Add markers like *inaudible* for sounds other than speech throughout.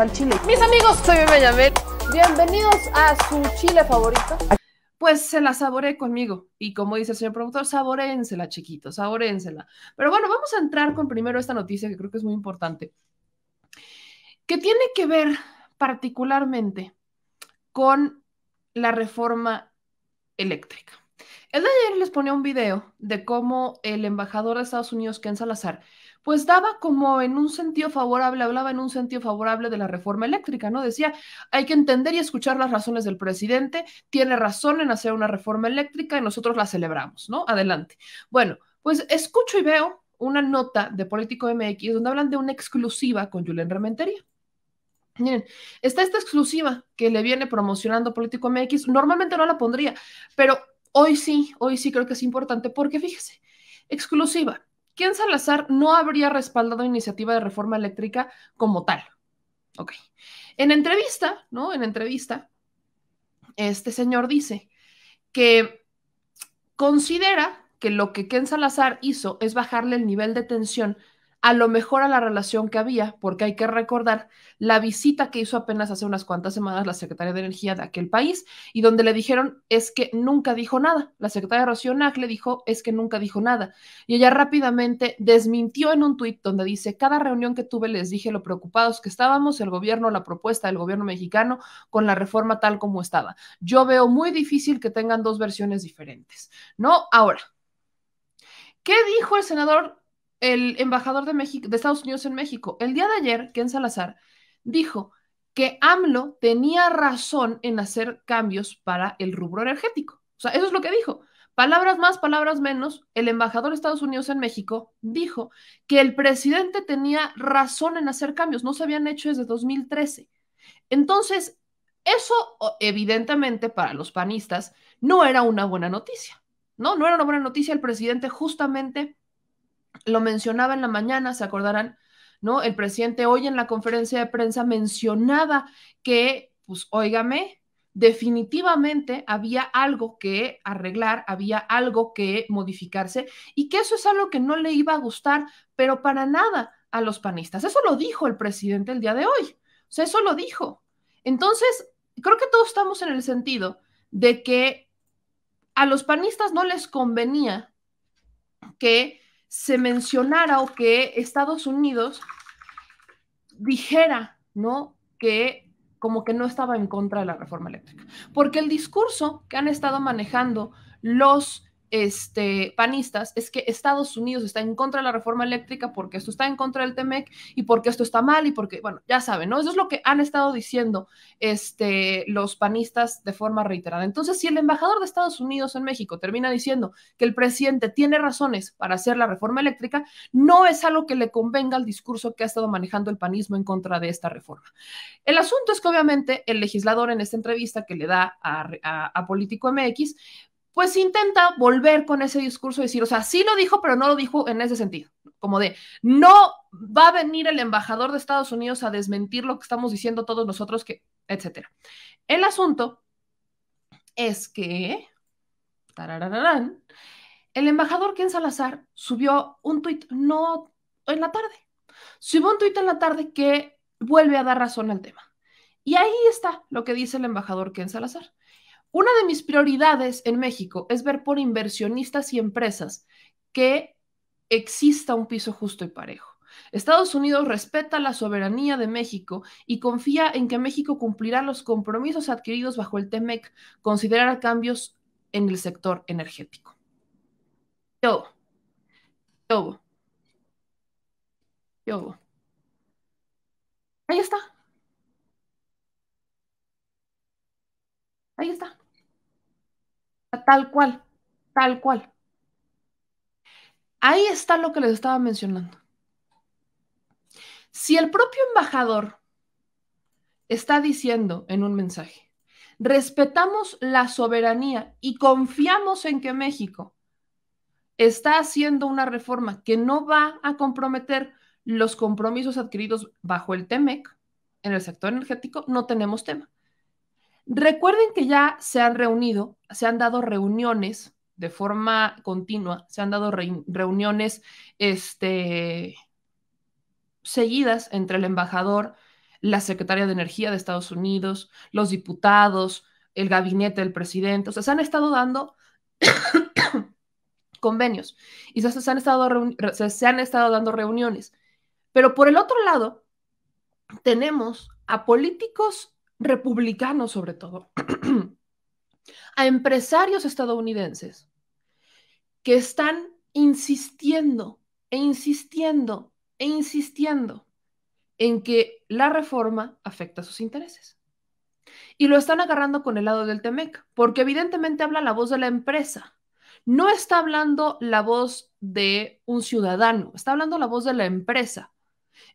al chile. Mis amigos, soy Benjamín. Bienvenidos a su chile favorito. Pues se la saboreé conmigo. Y como dice el señor productor, saboreensela, chiquitos, saboreensela. Pero bueno, vamos a entrar con primero esta noticia que creo que es muy importante. Que tiene que ver particularmente con la reforma eléctrica. El de ayer les ponía un video de cómo el embajador de Estados Unidos, Ken Salazar, pues daba como en un sentido favorable, hablaba en un sentido favorable de la reforma eléctrica, ¿no? Decía, hay que entender y escuchar las razones del presidente, tiene razón en hacer una reforma eléctrica y nosotros la celebramos, ¿no? Adelante. Bueno, pues escucho y veo una nota de Político MX donde hablan de una exclusiva con Julián Rementería. Miren, está esta exclusiva que le viene promocionando Político MX. Normalmente no la pondría, pero hoy sí, hoy sí creo que es importante porque fíjese, exclusiva, ¿quién Salazar no habría respaldado iniciativa de reforma eléctrica como tal? Ok. En entrevista, ¿no? En entrevista, este señor dice que considera que lo que Ken Salazar hizo es bajarle el nivel de tensión a lo mejor a la relación que había, porque hay que recordar la visita que hizo apenas hace unas cuantas semanas la secretaria de Energía de aquel país y donde le dijeron es que nunca dijo nada. La secretaria Rocío le dijo es que nunca dijo nada. Y ella rápidamente desmintió en un tuit donde dice, cada reunión que tuve les dije lo preocupados que estábamos, el gobierno, la propuesta del gobierno mexicano con la reforma tal como estaba. Yo veo muy difícil que tengan dos versiones diferentes, ¿no? Ahora. ¿Qué dijo el senador el embajador de, Estados Unidos en México el día de ayer, Ken Salazar, dijo que AMLO tenía razón en hacer cambios para el rubro energético. O sea, eso es lo que dijo. Palabras más, palabras menos, el embajador de Estados Unidos en México dijo que el presidente tenía razón en hacer cambios, no se habían hecho desde 2013. Entonces, eso evidentemente para los panistas no era una buena noticia, ¿no? No era una buena noticia, el presidente justamente lo mencionaba en la mañana, se acordarán, ¿no? El presidente hoy en la conferencia de prensa mencionaba que, pues, óigame, definitivamente había algo que arreglar, había algo que modificarse y que eso es algo que no le iba a gustar, pero para nada a los panistas. Eso lo dijo el presidente el día de hoy. O sea, eso lo dijo. Entonces, creo que todos estamos en el sentido de que a los panistas no les convenía que se mencionara o que Estados Unidos dijera, ¿no? Que como que no estaba en contra de la reforma eléctrica. Porque el discurso que han estado manejando los este, panistas es que Estados Unidos está en contra de la reforma eléctrica porque esto está en contra del TEMEC y porque esto está mal y porque, bueno, ya saben, ¿no? Eso es lo que han estado diciendo este, los panistas de forma reiterada. Entonces, si el embajador de Estados Unidos en México termina diciendo que el presidente tiene razones para hacer la reforma eléctrica, no es algo que le convenga al discurso que ha estado manejando el panismo en contra de esta reforma. El asunto es que obviamente el legislador en esta entrevista que le da a Político MX pues intenta volver con ese discurso y decir, o sea, sí lo dijo, pero no lo dijo en ese sentido, como de, no va a venir el embajador de Estados Unidos a desmentir lo que estamos diciendo todos nosotros, que, etcétera. El asunto es que, tarararán, el embajador Ken Salazar subió un tuit, no en la tarde, subió un tuit en la tarde que vuelve a dar razón al tema. Y ahí está lo que dice el embajador Ken Salazar. Una de mis prioridades en México es ver por inversionistas y empresas que exista un piso justo y parejo. Estados Unidos respeta la soberanía de México y confía en que México cumplirá los compromisos adquiridos bajo el TEMEC, considerar cambios en el sector energético. Yo, yo, yo. Ahí está. Ahí está. Tal cual, tal cual. Ahí está lo que les estaba mencionando. Si el propio embajador está diciendo en un mensaje, respetamos la soberanía y confiamos en que México está haciendo una reforma que no va a comprometer los compromisos adquiridos bajo el TEMEC en el sector energético, no tenemos tema. Recuerden que ya se han reunido, se han dado reuniones de forma continua, se han dado reuniones este, seguidas entre el embajador, la secretaria de Energía de Estados Unidos, los diputados, el gabinete del presidente. O sea, se han estado dando *coughs* convenios y se han, estado se han estado dando reuniones. Pero por el otro lado, tenemos a políticos republicanos sobre todo, *clears throat* a empresarios estadounidenses que están insistiendo e insistiendo e insistiendo en que la reforma afecta sus intereses. Y lo están agarrando con el lado del Temec, porque evidentemente habla la voz de la empresa. No está hablando la voz de un ciudadano, está hablando la voz de la empresa.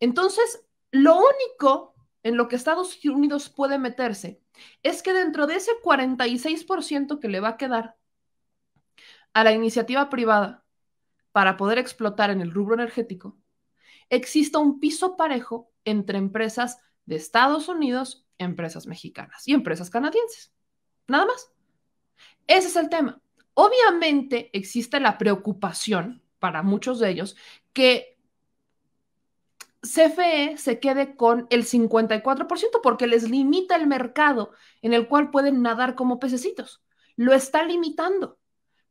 Entonces, lo único en lo que Estados Unidos puede meterse es que dentro de ese 46% que le va a quedar a la iniciativa privada para poder explotar en el rubro energético, exista un piso parejo entre empresas de Estados Unidos, empresas mexicanas y empresas canadienses. Nada más. Ese es el tema. Obviamente existe la preocupación para muchos de ellos que CFE se quede con el 54% porque les limita el mercado en el cual pueden nadar como pececitos. Lo está limitando,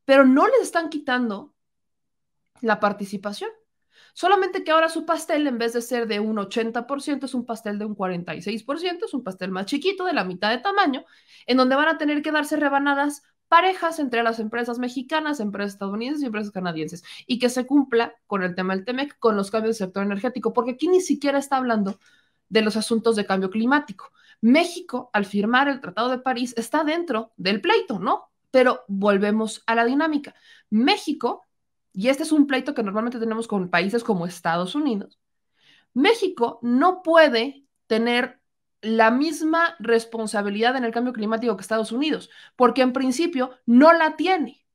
pero no les están quitando la participación. Solamente que ahora su pastel, en vez de ser de un 80%, es un pastel de un 46%, es un pastel más chiquito, de la mitad de tamaño, en donde van a tener que darse rebanadas parejas entre las empresas mexicanas, empresas estadounidenses y empresas canadienses, y que se cumpla con el tema del TEMEC, con los cambios del sector energético, porque aquí ni siquiera está hablando de los asuntos de cambio climático. México, al firmar el Tratado de París, está dentro del pleito, ¿no? Pero volvemos a la dinámica. México, y este es un pleito que normalmente tenemos con países como Estados Unidos, México no puede tener la misma responsabilidad en el cambio climático que Estados Unidos, porque en principio no la tiene.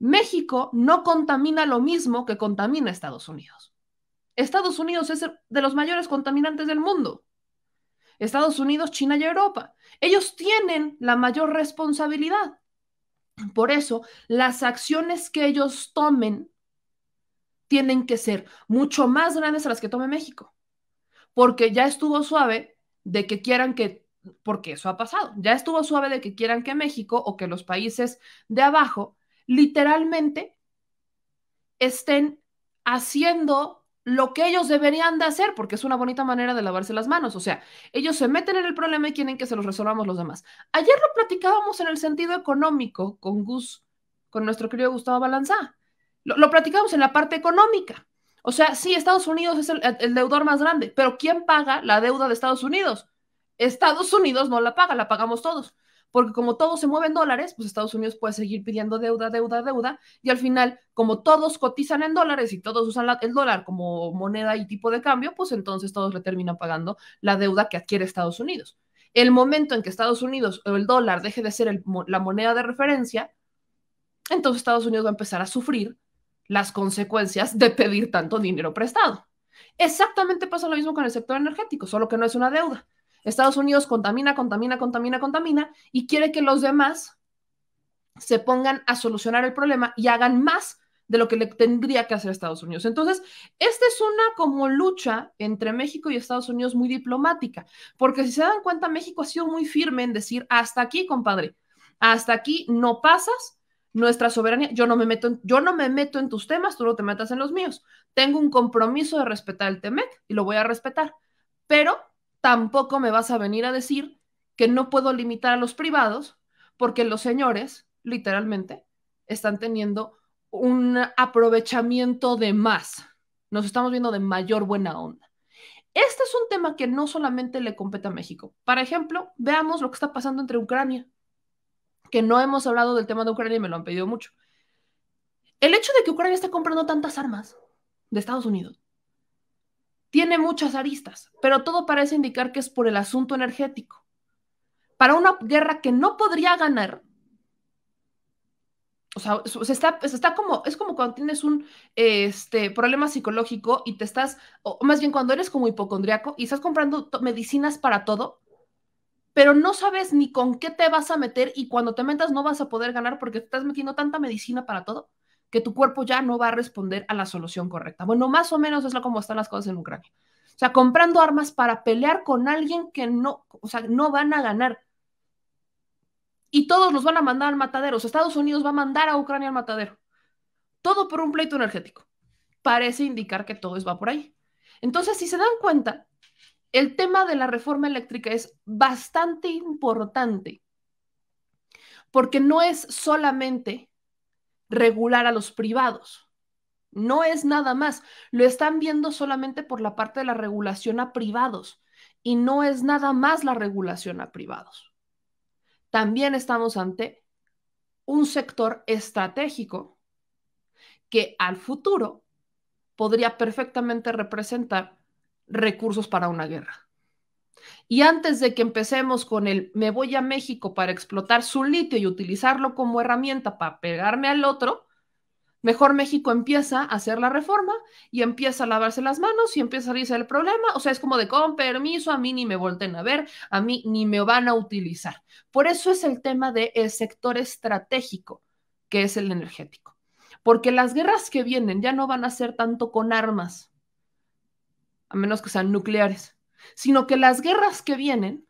México no contamina lo mismo que contamina Estados Unidos. Estados Unidos es de los mayores contaminantes del mundo. Estados Unidos, China y Europa. Ellos tienen la mayor responsabilidad. Por eso, las acciones que ellos tomen tienen que ser mucho más grandes a las que tome México, porque ya estuvo suave de que quieran que, porque eso ha pasado, ya estuvo suave de que quieran que México o que los países de abajo literalmente estén haciendo lo que ellos deberían de hacer, porque es una bonita manera de lavarse las manos. O sea, ellos se meten en el problema y quieren que se los resolvamos los demás. Ayer lo platicábamos en el sentido económico con Gus, con nuestro querido Gustavo Balanzá. Lo, lo platicábamos en la parte económica. O sea, sí, Estados Unidos es el, deudor más grande, pero ¿quién paga la deuda de Estados Unidos? Estados Unidos no la paga, la pagamos todos. Porque como todos se mueven dólares, pues Estados Unidos puede seguir pidiendo deuda, deuda, deuda. Y al final, como todos cotizan en dólares y todos usan el dólar como moneda y tipo de cambio, pues entonces todos le terminan pagando la deuda que adquiere Estados Unidos. El momento en que Estados Unidos o el dólar deje de ser la moneda de referencia, entonces Estados Unidos va a empezar a sufrir las consecuencias de pedir tanto dinero prestado. Exactamente pasa lo mismo con el sector energético, solo que no es una deuda. Estados Unidos contamina, contamina, contamina, contamina y quiere que los demás se pongan a solucionar el problema y hagan más de lo que le tendría que hacer Estados Unidos. Entonces, esta es una como lucha entre México y Estados Unidos muy diplomática, porque si se dan cuenta, México ha sido muy firme en decir, hasta aquí, compadre, hasta aquí no pasas, nuestra soberanía, yo no me meto en, yo no me meto en tus temas, tú no te metas en los míos. Tengo un compromiso de respetar el TEMEC y lo voy a respetar, pero tampoco me vas a venir a decir que no puedo limitar a los privados porque los señores, literalmente, están teniendo un aprovechamiento de más. Nos estamos viendo de mayor buena onda. Este es un tema que no solamente le compete a México. Para ejemplo, veamos lo que está pasando entre Ucrania que no hemos hablado del tema de Ucrania y me lo han pedido mucho. El hecho de que Ucrania esté comprando tantas armas de Estados Unidos tiene muchas aristas, pero todo parece indicar que es por el asunto energético. Para una guerra que no podría ganar, o sea, está, como, es como cuando tienes un este, problema psicológico y te estás, o más bien cuando eres como hipocondriaco y estás comprando medicinas para todo, pero no sabes ni con qué te vas a meter y cuando te metas no vas a poder ganar porque estás metiendo tanta medicina para todo que tu cuerpo ya no va a responder a la solución correcta. Bueno, más o menos es lo como están las cosas en Ucrania. O sea, comprando armas para pelear con alguien que no, o sea, no van a ganar. Y todos los van a mandar al matadero. Estados Unidos va a mandar a Ucrania al matadero. Todo por un pleito energético. Parece indicar que todo es va por ahí. Entonces, si se dan cuenta, el tema de la reforma eléctrica es bastante importante porque no es solamente regular a los privados, no es nada más, lo están viendo solamente por la parte de la regulación a privados y no es nada más la regulación a privados. También estamos ante un sector estratégico que al futuro podría perfectamente representar recursos para una guerra. Y antes de que empecemos con el me voy a México para explotar su litio y utilizarlo como herramienta para pegarme al otro, mejor México empieza a hacer la reforma y empieza a lavarse las manos y empieza a irse el problema. O sea, es como de con permiso, a mí ni me volten a ver, a mí ni me van a utilizar. Por eso es el tema del sector estratégico, que es el energético. Porque las guerras que vienen ya no van a ser tanto con armas, a menos que sean nucleares, sino que las guerras que vienen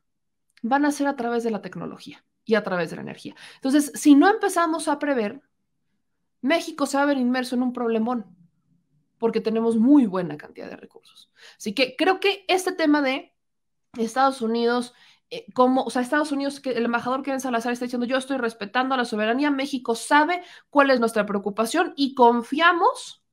van a ser a través de la tecnología y a través de la energía. Entonces, si no empezamos a prever, México se va a ver inmerso en un problemón, porque tenemos muy buena cantidad de recursos. Así que creo que este tema de Estados Unidos eh, como, o sea, Estados Unidos, que el embajador Kevin Salazar está diciendo, yo estoy respetando la soberanía, México sabe cuál es nuestra preocupación y confiamos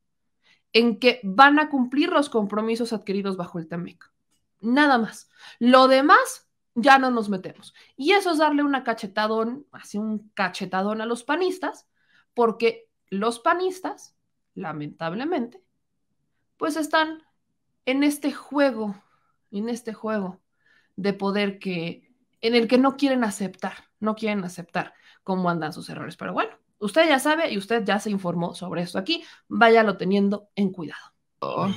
en que van a cumplir los compromisos adquiridos bajo el TEMEC. Nada más. Lo demás ya no nos metemos. Y eso es darle una cachetadón, así un cachetadón a los panistas, porque los panistas, lamentablemente, pues están en este juego, en este juego de poder que en el que no quieren aceptar, no quieren aceptar cómo andan sus errores. Pero bueno, Usted ya sabe y usted ya se informó sobre esto aquí. Váyalo teniendo en cuidado. Oh.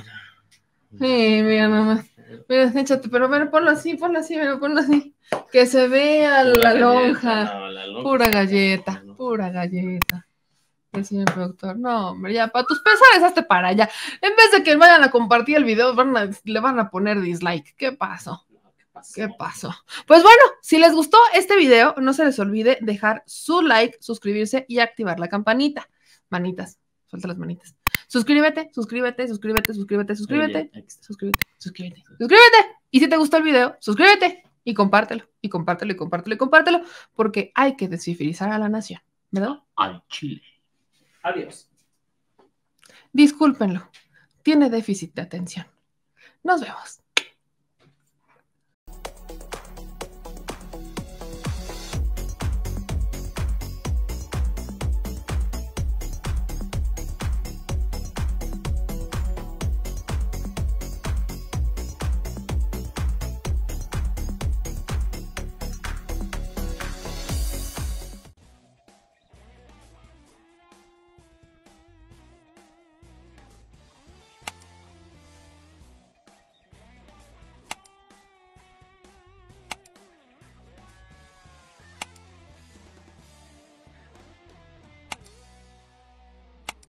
Sí, mira nomás. Mira, échate, pero ponlo así, ponlo así, ponlo así. Que se vea la, lonja. Pura galleta, pura galleta. El señor productor, no, hombre, ya, para tus pesares, hazte para allá. En vez de que vayan a compartir el video, le van a poner dislike. ¿Qué pasó? ¿Qué pasó? Pues bueno, si les gustó este video, no se les olvide dejar su like, suscribirse y activar la campanita. Manitas, suelta las manitas. Suscríbete, suscríbete, suscríbete, suscríbete, suscríbete, suscríbete, suscríbete, suscríbete. Y si te gustó el video, suscríbete y compártelo, y compártelo, y compártelo, y compártelo, porque hay que descifrizar a la nación, ¿verdad? Al Chile. Adiós. Discúlpenlo, tiene déficit de atención. Nos vemos.